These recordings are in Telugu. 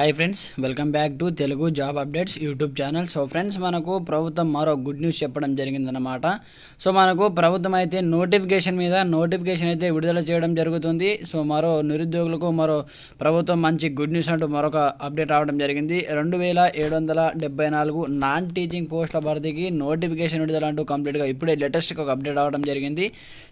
hi friends welcome back to Telugu job updates YouTube channel so friends మనకు ప్రభుత్వం మరో గుడ్ న్యూస్ చెప్పడం జరిగిందనమాట సో మనకు ప్రభుత్వం అయితే నోటిఫికేషన్ మీద నోటిఫికేషన్ అయితే విడుదల చేయడం జరుగుతుంది సో మరో నిరుద్యోగులకు మరో ప్రభుత్వం మంచి గుడ్ న్యూస్ అంటూ మరొక అప్డేట్ రావడం జరిగింది రెండు వేల ఏడు వందల డెబ్బై నాలుగు నాన్ టీచింగ్ పోస్టుల భర్తీకి నోటిఫికేషన్ విడుదల అంటూ కంప్లీట్గా ఇప్పుడే లేటెస్ట్గా ఒక అప్డేట్ రావడం జరిగింది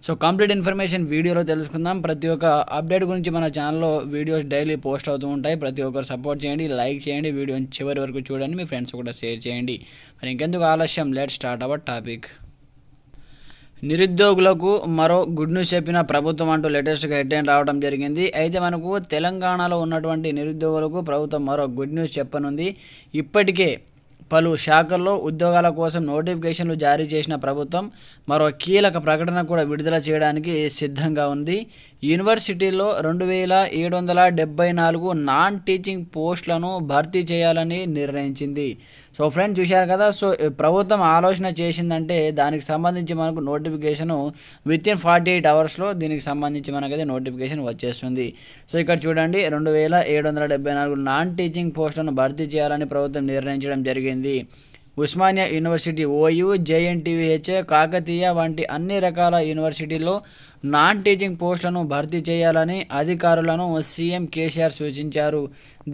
సో కంప్లీట్ ఇన్ఫర్మేషన్ వీడియోలో తెలుసుకుందాం ప్రతి ఒక్క అప్డేట్ గురించి మన ఛానల్లో వీడియోస్ డైలీ పోస్ట్ అవుతూ ఉంటాయి ప్రతి ఒక్కరు సపోర్ట్ సపోర్ట్ చేయండి లైక్ చేయండి వీడియోని చివరి వరకు చూడండి మీ ఫ్రెండ్స్ కూడా షేర్ చేయండి మరి ఇంకెందుకు ఆలస్యం లెట్ స్టార్ట్ అవర్ టాపిక్ నిరుద్యోగులకు మరో గుడ్ న్యూస్ చెప్పిన ప్రభుత్వం అంటూ లేటెస్ట్గా హెడ్లైన్ రావడం జరిగింది అయితే మనకు తెలంగాణలో ఉన్నటువంటి నిరుద్యోగులకు ప్రభుత్వం మరో గుడ్ న్యూస్ చెప్పనుంది ఇప్పటికే పలు శాఖల్లో ఉద్యోగాల కోసం నోటిఫికేషన్లు జారీ చేసిన ప్రభుత్వం మరో కీలక ప్రకటన కూడా విడుదల చేయడానికి సిద్ధంగా ఉంది యూనివర్సిటీల్లో రెండు వేల ఏడు వందల డెబ్బై నాలుగు నాన్ టీచింగ్ పోస్టులను భర్తీ చేయాలని నిర్ణయించింది సో ఫ్రెండ్స్ చూశారు కదా సో ప్రభుత్వం ఆలోచన చేసిందంటే దానికి సంబంధించి మనకు notification within forty eight అవర్స్లో దీనికి సంబంధించి మనకైతే నోటిఫికేషన్ వచ్చేస్తుంది సో ఇక్కడ చూడండి రెండు వేల ఏడు వందల డెబ్బై నాలుగు నాన్ టీచింగ్ పోస్టులను భర్తీ చేయాలని ప్రభుత్వం నిర్ణయించడం జరిగింది జరిగింది Osmania university OU JNTUH Kakatiya వంటి అన్ని రకాల యూనివర్సిటీల్లో నాన్ టీచింగ్ పోస్టులను భర్తీ చేయాలని అధికారులను సీఎం కేసీఆర్ సూచించారు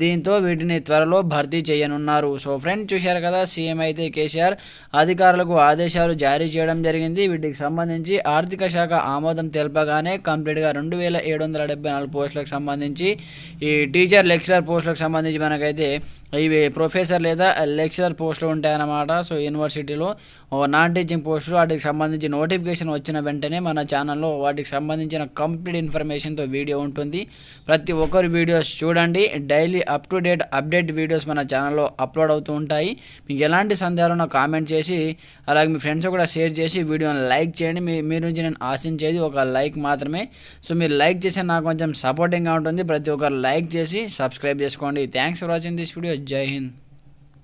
దీంతో వీటిని త్వరలో భర్తీ చేయనున్నారు సో ఫ్రెండ్స్ చూశారు కదా సీఎం అయితే కేసీఆర్ అధికారులకు ఆదేశాలు జారీ చేయడం జరిగింది వీటికి సంబంధించి ఆర్థిక శాఖ ఆమోదం తెలపగానే కంప్లీట్గా రెండు వేల ఏడు వందల డెబ్బై నాలుగు పోస్టులకు సంబంధించి ఈ టీచర్ లెక్చరర్ పోస్టులకు సంబంధించి మనకైతే ఇవి ప్రొఫెసర్ లేదా లెక్చరర్ పోస్టులు ఉంటాయన్నమాట అనమాట సో యూనివర్సిటీలో నాన్ టీచింగ్ పోస్టులు వాటికి సంబంధించి నోటిఫికేషన్ వచ్చిన వెంటనే మన ఛానల్లో వాటికి సంబంధించిన కంప్లీట్ ఇన్ఫర్మేషన్తో వీడియో ఉంటుంది ప్రతి ఒక్కరు వీడియోస్ చూడండి daily up to date update videos మన ఛానల్లో అప్లోడ్ అవుతూ ఉంటాయి మీకు ఎలాంటి సందేహాలు కామెంట్ చేసి అలాగే మీ ఫ్రెండ్స్ కూడా షేర్ చేసి వీడియోని లైక్ చేయండి మీ మీ నుంచి నేను ఆశించేది ఒక లైక్ మాత్రమే సో మీరు లైక్ చేస్తే నాకు కొంచెం సపోర్టింగ్గా ఉంటుంది ప్రతి ఒక్కరు లైక్ చేసి సబ్స్క్రైబ్ చేసుకోండి thanks for watching this video జై హింద్